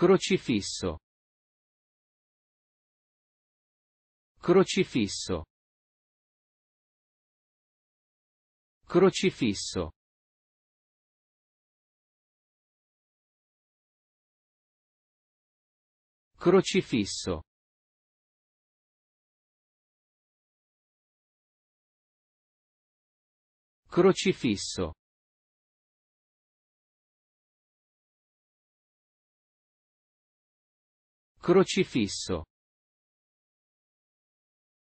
Crocifisso. Crocifisso. Crocifisso. Crocifisso. Crocifisso. Crocifisso